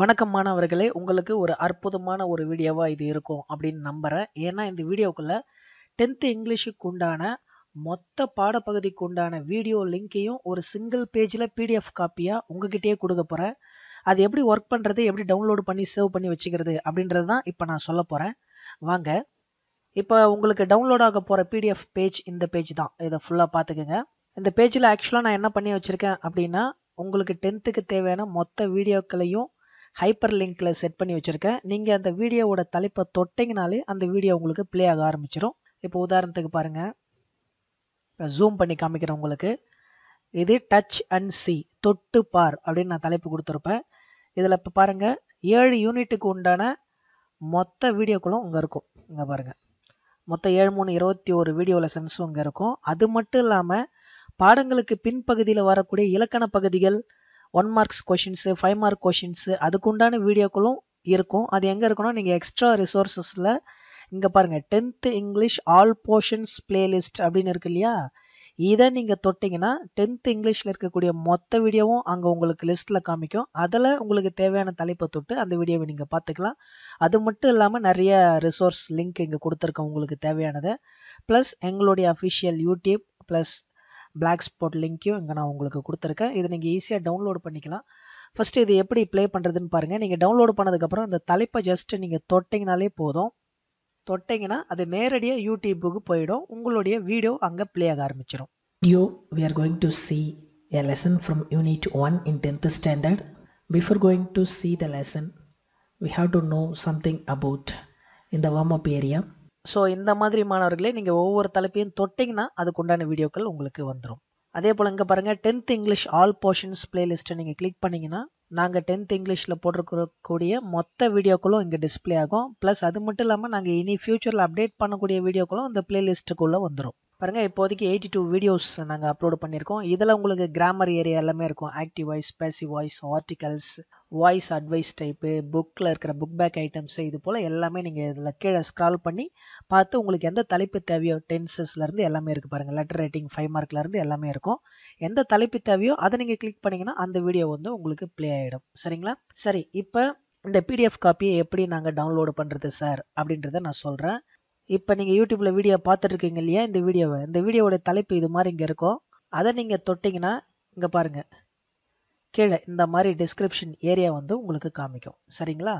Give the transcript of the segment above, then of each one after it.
வணக்கம் மாணவர்களே உங்களுக்கு ஒரு அற்புதமான ஒரு வீடியோவாக இது இருக்கும் அப்படின்னு நம்புகிறேன் ஏன்னா இந்த வீடியோக்குள்ளே டென்த்து இங்கிலீஷுக்கு உண்டான மொத்த பாடப்பகுதிக்கு உண்டான வீடியோ லிங்க்கையும் ஒரு சிங்கிள் பேஜில் பிடிஎஃப் காப்பியாக உங்ககிட்டயே கொடுக்க போகிறேன் அது எப்படி ஒர்க் பண்ணுறது எப்படி டவுன்லோடு பண்ணி சேவ் பண்ணி வச்சுக்கிறது அப்படின்றது தான் இப்போ நான் சொல்ல போகிறேன் வாங்க இப்போ உங்களுக்கு டவுன்லோட் ஆக போகிற பிடிஎஃப் பேஜ் இந்த பேஜ் தான் இதை ஃபுல்லாக பார்த்துக்குங்க இந்த பேஜில் ஆக்சுவலாக நான் என்ன பண்ணி வச்சுருக்கேன் அப்படின்னா உங்களுக்கு டென்த்துக்கு தேவையான மொத்த வீடியோக்களையும் ஹைப்பர் லிங்க்கில் செட் பண்ணி வச்சுருக்கேன் நீங்கள் அந்த வீடியோவோட தலைப்பை தொட்டிங்கனாலே அந்த வீடியோ உங்களுக்கு ப்ளே ஆக ஆரம்பிச்சிடும் இப்போ உதாரணத்துக்கு பாருங்கள் ஜூம் பண்ணி காமிக்கிறேன் உங்களுக்கு இது டச் அண்ட் சி தொட்டு பார் அப்படின்னு நான் தலைப்பு கொடுத்துருப்பேன் இதில் இப்போ பாருங்கள் ஏழு யூனிட்டுக்கு உண்டான மொத்த வீடியோக்களும் இங்கே இருக்கும் இங்கே பாருங்கள் மொத்தம் ஏழு மூணு இருபத்தி ஒரு வீடியோ லெசன்ஸும் இங்கே இருக்கும் அது மட்டும் இல்லாமல் பாடங்களுக்கு பின்பகுதியில் வரக்கூடிய இலக்கண பகுதிகள் one marks questions five mark questions அதுக்குண்டான வீடியோக்களும் இருக்கும் அது எங்கே இருக்குன்னா நீங்கள் எக்ஸ்ட்ரா ரிசோர்ஸஸில் இங்கே பாருங்கள் tenth English all portions playlist அப்படின்னு இருக்கு இல்லையா இதை நீங்கள் தொட்டிங்கன்னா டென்த்து இங்கிலீஷில் இருக்கக்கூடிய மொத்த வீடியோவும் அங்கே உங்களுக்கு லிஸ்ட்டில் காமிக்கும் அதில் உங்களுக்கு தேவையான தலைப்பை தொட்டு அந்த வீடியோவை நீங்கள் பார்த்துக்கலாம் அது மட்டும் இல்லாமல் நிறைய ரிசோர்ஸ் லிங்க் இங்கே கொடுத்துருக்கோம் உங்களுக்கு தேவையானதை ப்ளஸ் எங்களுடைய official YouTube plus blogspot லிங்க்கையும் இங்கே நான் உங்களுக்கு கொடுத்துருக்கேன் இதை நீங்கள் ஈஸியாக டவுன்லோட் பண்ணிக்கலாம் ஃபஸ்ட்டு இது எப்படி ப்ளே பண்ணுறதுன்னு பாருங்கள் நீங்கள் டவுன்லோட் பண்ணதுக்கப்புறம் இந்த தலைப்பை ஜஸ்ட்டு நீங்கள் தொட்டிங்கனாலே போதும் தொட்டிங்கன்னா அது நேரடியாக யூடியூபுக்கு போயிடும் உங்களுடைய வீடியோ அங்கே ப்ளே ஆக ஆரம்பிச்சிடும் you we are going to see a lesson from unit one in tenth standard before going to see the lesson we have to know something about இந்த வார்ம் அப் ஏரியா ஸோ இந்த மாதிரி மாணவர்களே நீங்கள் ஒவ்வொரு தலைப்பையும் தொட்டிங்கன்னா அதுக்குண்டான வீடியோக்கள் உங்களுக்கு வந்துடும் அதே போல் இங்கே பாருங்கள் டென்த் இங்கிலீஷ் ஆல் போர்ஷன்ஸ் பிளேலிஸ்ட்டை நீங்கள் கிளிக் பண்ணிங்கன்னா நாங்கள் டென்த் இங்கிலீஷில் போட்டிருக்கக்கூடிய மொத்த வீடியோக்களும் இங்கே டிஸ்பிளே ஆகும் ப்ளஸ் அது மட்டும் இல்லாமல் நாங்கள் இனி ஃப்யூச்சரில் அப்டேட் பண்ணக்கூடிய வீடியோக்களும் இந்த பிளேலிஸ்ட்டுக்குள்ளே வந்துடும் பாருங்கள் இப்போதைக்கு எயிட்டி டூ வீடியோஸ் நாங்கள் அப்லோட் பண்ணியிருக்கோம் இதில் உங்களுக்கு கிராமர் ஏரியா எல்லாமே இருக்கும் active voice passive voice articles voice advice type புக்கில் இருக்கிற புக் பேக் ஐட்டம்ஸ் இது போல் எல்லாமே நீங்கள் இதில் கீழே ஸ்க்ரால் பண்ணி பார்த்து உங்களுக்கு எந்த தலைப்பு தேவையோ டென்சஸ்லேருந்து எல்லாமே இருக்குது பாருங்கள் லெட்டர் ரைட்டிங் ஃபைவ் மார்க்லேருந்து எல்லாமே இருக்கும் எந்த தலைப்பு தேவையோ அதை நீங்கள் கிளிக் பண்ணிங்கன்னா அந்த வீடியோ வந்து உங்களுக்கு ப்ளே ஆகிடும் சரிங்களா சரி இப்போ இந்த பிடிஎஃப் காப்பியை எப்படி நாங்கள் டவுன்லோடு பண்ணுறது சார் அப்படின்றத நான் சொல்கிறேன் இப்போ நீங்கள் யூடியூப்பில் வீடியோ பார்த்துட்ருக்கீங்க இல்லையா இந்த வீடியோவை இந்த வீடியோவோட தலைப்பு இது மாதிரி இங்கே இருக்கும் அதை நீங்கள் தொட்டிங்கன்னா இங்கே பாருங்கள் கீழே இந்த மாதிரி டிஸ்கிரிப்ஷன் ஏரியா வந்து உங்களுக்கு காமிக்கும் சரிங்களா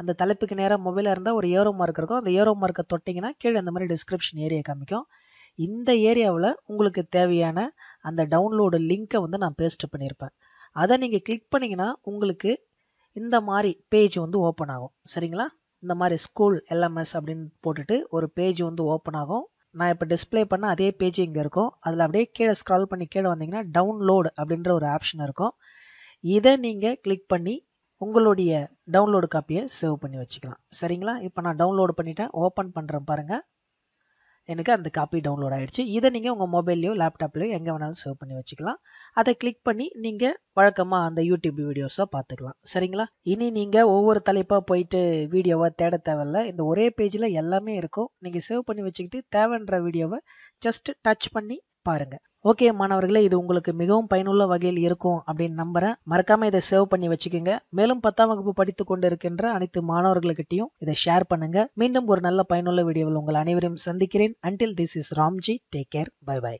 அந்த தலைப்புக்கு நேராக மொபைலாக இருந்தால் ஒரு ஏரோ மார்க் இருக்கும் அந்த ஏரோ மார்க்கை தொட்டிங்கன்னா கீழே இந்த மாதிரி டிஸ்கிரிப்ஷன் ஏரியா காமிக்கும் இந்த ஏரியாவில் உங்களுக்கு தேவையான அந்த டவுன்லோடு லிங்க்கை வந்து நான் பேஸ்ட் பண்ணியிருப்பேன் அதை நீங்கள் கிளிக் பண்ணிங்கன்னா உங்களுக்கு இந்த மாதிரி பேஜ் வந்து ஓப்பன் ஆகும் சரிங்களா இந்த மாதிரி ஸ்கூல் எல்எம்எஸ் அப்படின்னு போட்டுட்டு ஒரு பேஜ் வந்து ஓப்பன் ஆகும் நான் இப்போ டிஸ்பிளே பண்ண அதே பேஜ் இங்கே இருக்கும் அதில் அப்படியே கீழே ஸ்க்ரால் பண்ணி கீழே வந்தீங்கன்னா டவுன்லோடு அப்படின்ற ஒரு ஆப்ஷன் இருக்கும் இதை நீங்கள் கிளிக் பண்ணி உங்களுடைய டவுன்லோடு காப்பியை சேவ் பண்ணி வச்சுக்கலாம் சரிங்களா இப்போ நான் டவுன்லோடு பண்ணிவிட்டேன் ஓப்பன் பண்ணுறேன் பாருங்கள் எனக்கு அந்த காப்பி டவுன்லோட் ஆகிடுச்சு இதை நீங்கள் உங்கள் மொபைல்லையோ லேப்டாப்லையோ எங்கே வேணாலும் சேவ் பண்ணி வச்சுக்கலாம் அதை கிளிக் பண்ணி நீங்கள் வழக்கமாக அந்த யூடியூப் வீடியோஸாக பார்த்துக்கலாம் சரிங்களா இனி நீங்கள் ஒவ்வொரு தலைப்பாக போயிட்டு வீடியோவாக தேட தேவையில்ல இந்த ஒரே பேஜில் எல்லாமே இருக்கும் நீங்கள் சேவ் பண்ணி வச்சுக்கிட்டு தேவைன்ற வீடியோவை ஜஸ்ட் டச் பண்ணி பாருங்கள் ஓகே மாணவர்களே இது உங்களுக்கு மிகவும் பயனுள்ள வகையில் இருக்கும் அப்படின்னு நம்புறேன் மறக்காம இதை சேவ் பண்ணி வச்சுக்கோங்க மேலும் பத்தாம் வகுப்பு படித்து கொண்டு இருக்கின்ற அனைத்து மாணவர்களுக்கிட்டையும் இதை ஷேர் பண்ணுங்க மீண்டும் ஒரு நல்ல பயனுள்ள வீடியோவில் உங்கள் அனைவரையும் சந்திக்கிறேன் until this is Ramji take care bye by